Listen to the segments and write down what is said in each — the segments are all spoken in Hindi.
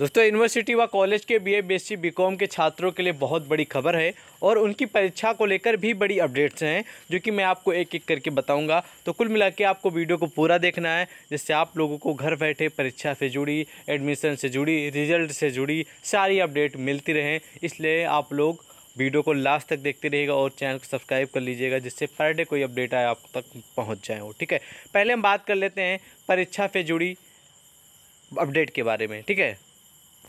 दोस्तों यूनिवर्सिटी व कॉलेज के बी ए बी एस के छात्रों के लिए बहुत बड़ी खबर है और उनकी परीक्षा को लेकर भी बड़ी अपडेट्स हैं जो कि मैं आपको एक एक करके बताऊंगा तो कुल मिला के आपको वीडियो को पूरा देखना है जिससे आप लोगों को घर बैठे परीक्षा से जुड़ी एडमिशन से जुड़ी रिजल्ट से जुड़ी सारी अपडेट मिलती रहें इसलिए आप लोग वीडियो को लास्ट तक देखते रहेगा और चैनल को सब्सक्राइब कर लीजिएगा जिससे पर डे कोई अपडेट आए आप तक पहुँच जाए वो ठीक है पहले हम बात कर लेते हैं परीक्षा से जुड़ी अपडेट के बारे में ठीक है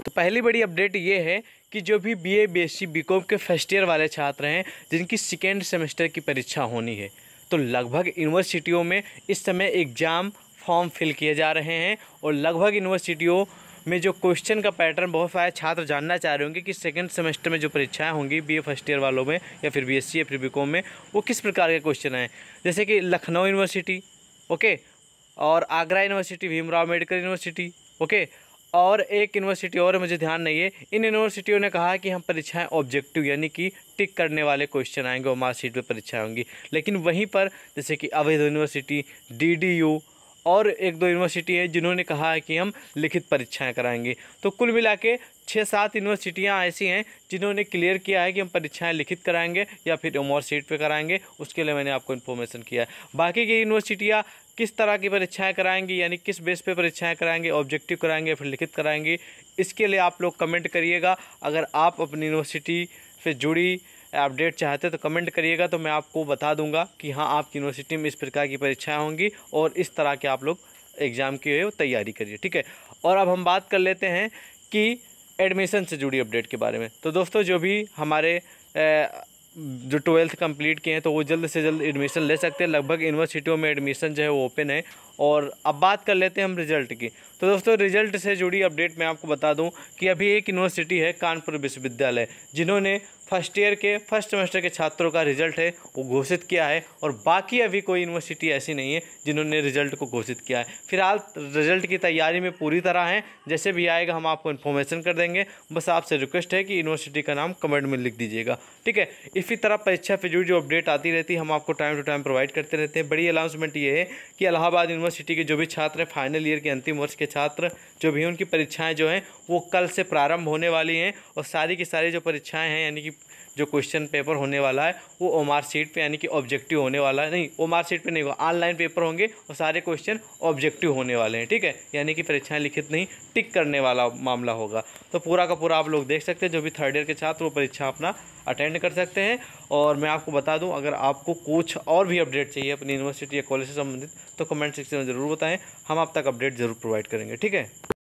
तो पहली बड़ी अपडेट ये है कि जो भी B A B S C B com के फर्स्ट ईयर वाले छात्र हैं जिनकी सेकेंड सेमेस्टर की परीक्षा होनी है तो लगभग यूनिवर्सिटियों में इस समय एग्ज़ाम फॉर्म फिल किए जा रहे हैं और लगभग यूनिवर्सिटियों में जो क्वेश्चन का पैटर्न बहुत सारे छात्र जानना चाह रहे होंगे कि सेकेंड सेमेस्टर में जो परीक्षाएं होंगी बीए फर्स्ट ईयर वालों में या फिर बीएससी या फिर बीकॉम में वो किस प्रकार के क्वेश्चन हैं जैसे कि लखनऊ यूनिवर्सिटी ओके और Agra university Bhimrao medical university okay और एक यूनिवर्सिटी और मुझे ध्यान नहीं है इन यूनिवर्सिटियों ने कहा कि हम परीक्षाएं ऑब्जेक्टिव यानी कि टिक करने वाले क्वेश्चन आएंगे और मार्कशीट पर परीक्षाएं होंगी लेकिन वहीं पर जैसे कि अवैध यूनिवर्सिटी डी डी यू और एक दो यूनिवर्सिटी है जिन्होंने कहा है कि हम लिखित परीक्षाएं कराएंगे तो कुल मिला के छः सात यूनिवर्सिटियाँ ऐसी हैं जिन्होंने क्लियर किया है कि हम परीक्षाएं लिखित कराएंगे या फिर उमर सीट पे कराएंगे उसके लिए मैंने आपको इन्फॉर्मेशन किया है बाकी की यूनिवर्सिटियाँ किस तरह की परीक्षाएं कराएंगी यानी किस बेस पे परीक्षाएं कराएंगे ऑब्जेक्टिव कराएंगे फिर लिखित कराएंगे इसके लिए आप लोग कमेंट करिएगा अगर आप अपनी यूनिवर्सिटी से जुड़ी अपडेट चाहते हैं तो कमेंट करिएगा तो मैं आपको बता दूंगा कि हाँ आपकी यूनिवर्सिटी में इस प्रकार की परीक्षाएँ होंगी और इस तरह के आप लोग एग्ज़ाम की तैयारी करिए ठीक है और अब हम बात कर लेते हैं कि एडमिशन से जुड़ी अपडेट के बारे में तो दोस्तों जो भी हमारे ए, जो ट्वेल्थ कंप्लीट किए हैं तो वो जल्द से जल्द एडमिशन ले सकते हैं लगभग यूनिवर्सिटियों में एडमिशन जो है वो ओपन है और अब बात कर लेते हैं हम रिजल्ट की तो दोस्तों रिजल्ट से जुड़ी अपडेट मैं आपको बता दूं कि अभी एक यूनिवर्सिटी है कानपुर विश्वविद्यालय जिन्होंने फर्स्ट ईयर के फर्स्ट सेमेस्टर के छात्रों का रिजल्ट है वो घोषित किया है और बाकी अभी कोई यूनिवर्सिटी ऐसी नहीं है जिन्होंने रिजल्ट को घोषित किया है फिलहाल रिजल्ट की तैयारी में पूरी तरह हैं जैसे भी आएगा हम आपको इन्फॉर्मेशन कर देंगे बस आपसे रिक्वेस्ट है कि यूनिवर्सिटी का नाम कमेंट में लिख दीजिएगा ठीक है इसी तरह परीक्षा पर जुड़ी जो अपडेट आती रहती है हम आपको टाइम टू टाइम प्रोवाइड करते रहते हैं बड़ी अनाउंसमेंट ये है कि इलाहाबाद यूनिवर्सिटी यूनिवर्सिटी के जो भी छात्र फाइनल ईयर के अंतिम वर्ष के छात्र जो भी उनकी परीक्षाएं जो हैं वो कल से प्रारंभ होने वाली हैं और सारी की सारी जो परीक्षाएं हैं यानी कि जो क्वेश्चन पेपर होने वाला है वो ओ सीट पे यानी कि ऑब्जेक्टिव होने वाला है नहीं ओ सीट पे नहीं होगा ऑनलाइन पेपर होंगे और सारे क्वेश्चन ऑब्जेक्टिव होने वाले हैं ठीक है यानी कि परीक्षाएं लिखित नहीं टिक करने वाला मामला होगा तो पूरा का पूरा आप लोग देख सकते हैं जो भी थर्ड ईयर के छात्र वो परीक्षा अपना अटेंड कर सकते हैं और मैं आपको बता दूं अगर आपको कुछ और भी अपडेट चाहिए अपनी यूनिवर्सिटी या कॉलेज से संबंधित तो कमेंट सेक्शन में ज़रूर बताएं हम आप तक अपडेट ज़रूर प्रोवाइड करेंगे ठीक है